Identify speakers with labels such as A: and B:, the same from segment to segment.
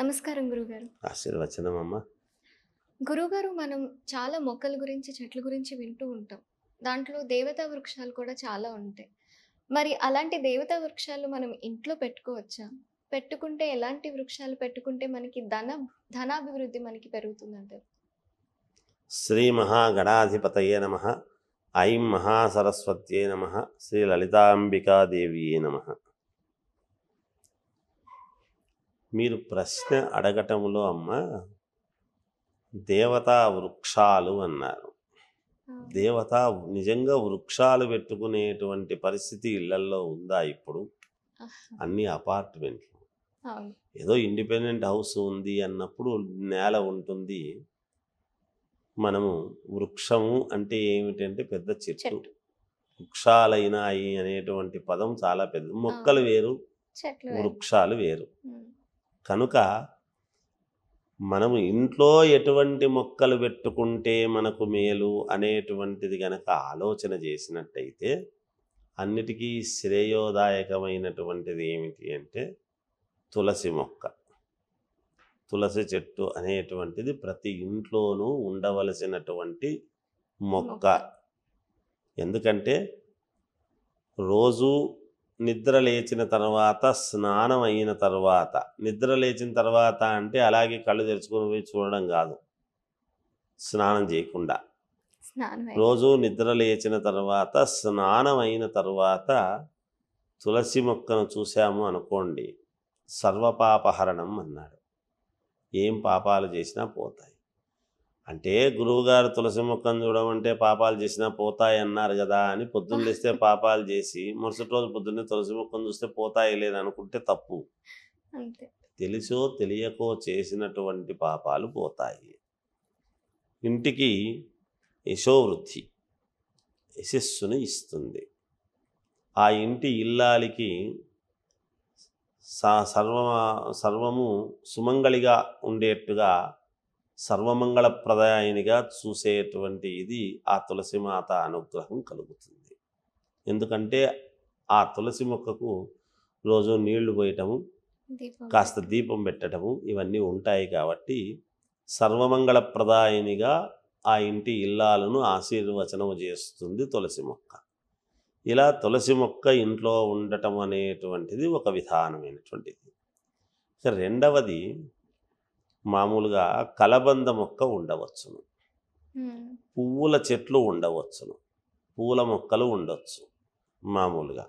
A: నమస్కారం గురుగారు ఆశీర్వచనం అమ్మ గురుగారు మనం చాలా మొక్కల గురించి చెట్ల గురించి వింటూ ఉంటాం దాంట్లో దేవతా వృక్షాలు కూడా చాలా ఉంటాయి మరి అలాంటి దేవతా వృక్షాలు మనం ఇంట్లో పెట్టుకోవచ్చా పెట్టుకుంటే ఎలాంటి వృక్షాలు పెట్టుకుంటే మనకి ధన ధనాభివృద్ధి మనకి పెరుగుతుందంటారు శ్రీ మహాగణాధిపతయే నమ ఐం మహాసరస్వత్యే నమ శ్రీ లలితాంబికాదేవియే నమ మీరు ప్రశ్న అడగటంలో అమ్మ దేవతా వృక్షాలు అన్నారు దేవత నిజంగా వృక్షాలు పెట్టుకునేటువంటి పరిస్థితి ఇళ్లలో ఉందా ఇప్పుడు అన్ని అపార్ట్మెంట్లు ఏదో ఇండిపెండెంట్ హౌస్ ఉంది అన్నప్పుడు నేల ఉంటుంది మనము వృక్షము అంటే ఏమిటంటే పెద్ద చెట్టు వృక్షాలైనాయి అనేటువంటి పదం చాలా పెద్ద మొక్కలు వేరు వృక్షాలు వేరు కనుక మనము ఇంట్లో ఎటువంటి మొక్కలు పెట్టుకుంటే మనకు మేలు అనేటువంటిది గనక ఆలోచన చేసినట్టయితే అన్నిటికీ శ్రేయోదాయకమైనటువంటిది ఏమిటి అంటే తులసి మొక్క తులసి చెట్టు అనేటువంటిది ప్రతి ఇంట్లోనూ ఉండవలసినటువంటి మొక్క ఎందుకంటే రోజు నిద్ర లేచిన తర్వాత స్నానం అయిన తర్వాత నిద్ర లేచిన తర్వాత అంటే అలాగే కళ్ళు తెరుచుకుని పోయి చూడడం కాదు స్నానం చేయకుండా రోజు నిద్ర లేచిన తర్వాత స్నానం అయిన తర్వాత తులసి మొక్కను చూశాము అనుకోండి సర్వపాపహరణం అన్నాడు ఏం పాపాలు చేసినా పోతాయి అంటే గురువుగారు తులసి ముఖం చూడమంటే పాపాలు చేసినా పోతాయన్నారు కదా అని పొద్దున్న లేస్తే పాపాలు చేసి మరుసటి రోజు పొద్దున్నే తులసి ముఖం చూస్తే పోతాయి లేదనుకుంటే తప్పు తెలిసో తెలియకో చేసినటువంటి పాపాలు పోతాయి ఇంటికి యశోవృద్ధి యశస్సును ఇస్తుంది ఆ ఇంటి ఇల్లాలికి సర్వ సర్వము సుమంగళిగా ఉండేట్టుగా సర్వమంగళప్రదాయనిగా చూసేటువంటి ఇది ఆ తులసి మాత అనుగ్రహం కలుగుతుంది ఎందుకంటే ఆ తులసి మొక్కకు రోజు నీళ్లు పోయటము కాస్త దీపం పెట్టడము ఇవన్నీ ఉంటాయి కాబట్టి సర్వమంగళప్రదాయనిగా ఆ ఇంటి ఇల్లాలను ఆశీర్వచనము చేస్తుంది తులసి మొక్క ఇలా తులసి మొక్క ఇంట్లో ఉండటం అనేటువంటిది ఒక విధానమైనటువంటిది రెండవది మామూలుగా కలబంద మొక్క ఉండవచ్చును పువ్వుల చెట్లు ఉండవచ్చును పూల మొక్కలు ఉండొచ్చు మామూలుగా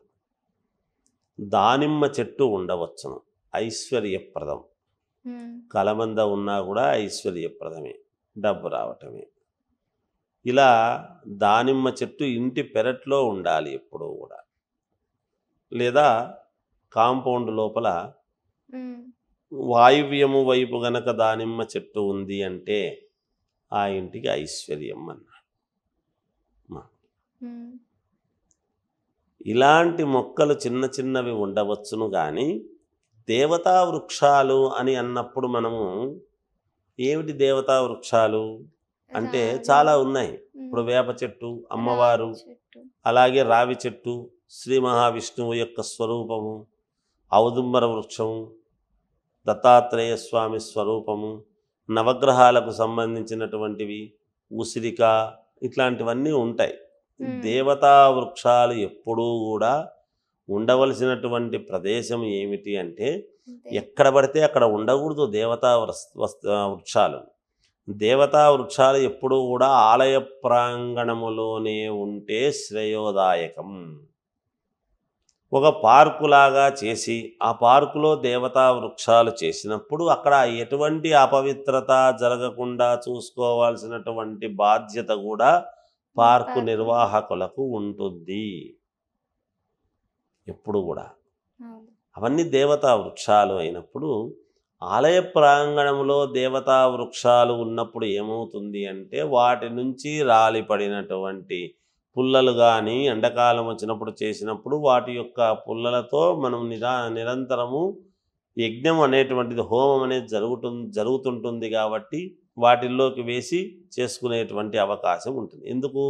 A: దానిమ్మ చెట్టు ఉండవచ్చును ఐశ్వర్యప్రదం కలబంద ఉన్నా కూడా ఐశ్వర్యప్రదమే డబ్బు రావటమే ఇలా దానిమ్మ చెట్టు ఇంటి పెరట్లో ఉండాలి ఎప్పుడూ కూడా లేదా కాంపౌండ్ లోపల వాయువ్యము వైపు గనక దానిమ్మ చెట్టు ఉంది అంటే ఆ ఇంటికి ఐశ్వర్యం అన్నాడు ఇలాంటి మొక్కలు చిన్న చిన్నవి ఉండవచ్చును కానీ దేవతా వృక్షాలు అని అన్నప్పుడు మనము ఏమిటి దేవతా వృక్షాలు అంటే చాలా ఉన్నాయి ఇప్పుడు వేప చెట్టు అమ్మవారు అలాగే రావి చెట్టు శ్రీ మహావిష్ణువు యొక్క స్వరూపము ఔదుంబర వృక్షము దత్తాత్రేయ స్వామి స్వరూపము నవగ్రహాలకు సంబంధించినటువంటివి ఉసిరిక ఇట్లాంటివన్నీ ఉంటాయి దేవతా వృక్షాలు ఎప్పుడూ కూడా ఉండవలసినటువంటి ప్రదేశం ఏమిటి అంటే ఎక్కడ పడితే అక్కడ ఉండకూడదు దేవతా వృక్షాలు దేవతా వృక్షాలు ఎప్పుడూ కూడా ఆలయ ప్రాంగణములోనే ఉంటే శ్రేయోదాయకం ఒక పార్కులాగా చేసి ఆ పార్కులో దేవతా వృక్షాలు చేసినప్పుడు అక్కడ ఎటువంటి అపవిత్రత జరగకుండా చూసుకోవాల్సినటువంటి బాధ్యత కూడా పార్కు నిర్వాహకులకు ఉంటుంది ఎప్పుడు కూడా అవన్నీ దేవతా వృక్షాలు అయినప్పుడు ఆలయ ప్రాంగణంలో దేవతా వృక్షాలు ఉన్నప్పుడు ఏమవుతుంది అంటే వాటి నుంచి రాలిపడినటువంటి పుల్లలు కానీ ఎండాకాలం వచ్చినప్పుడు చేసినప్పుడు వాటి యొక్క పుల్లలతో మనం నిరా నిరంతరము యజ్ఞం అనేటువంటిది హోమం అనేది జరుగుతు జరుగుతుంటుంది కాబట్టి వాటిల్లోకి వేసి చేసుకునేటువంటి అవకాశం ఉంటుంది ఎందుకు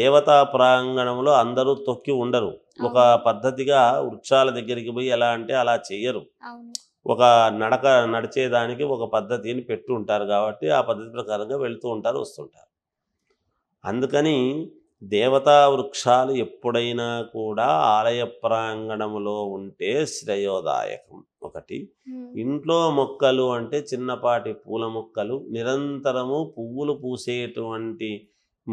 A: దేవతా ప్రాంగణంలో అందరూ తొక్కి ఉండరు ఒక పద్ధతిగా వృక్షాల దగ్గరికి పోయి ఎలా అంటే అలా చేయరు ఒక నడక నడిచేదానికి ఒక పద్ధతిని ఉంటారు కాబట్టి ఆ పద్ధతి ప్రకారంగా వెళుతూ ఉంటారు వస్తుంటారు అందుకని దేవతా వృక్షాలు ఎప్పుడైనా కూడా ఆలయ ప్రాంగణంలో ఉంటే శ్రేయోదాయకం ఒకటి ఇంట్లో మొక్కలు అంటే చిన్నపాటి పూల మొక్కలు నిరంతరము పువ్వులు పూసేటువంటి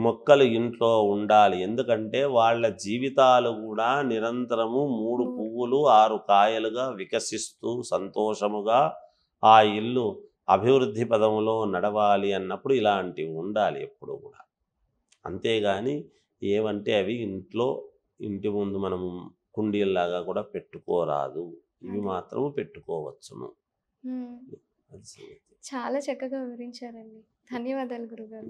A: మొక్కలు ఇంట్లో ఉండాలి ఎందుకంటే వాళ్ళ జీవితాలు కూడా నిరంతరము మూడు పువ్వులు ఆరు కాయలుగా వికసిస్తూ సంతోషముగా ఆ ఇల్లు అభివృద్ధి పదములో నడవాలి అన్నప్పుడు ఇలాంటివి ఉండాలి ఎప్పుడు కూడా అంతేగాని ఏవంటే అవి ఇంట్లో ఇంటి ముందు మనం కుండీల్లాగా కూడా పెట్టుకోరాదు ఇవి మాత్రం పెట్టుకోవచ్చును చాలా చక్కగా వివరించారండి ధన్యవాదాలు గురుగారు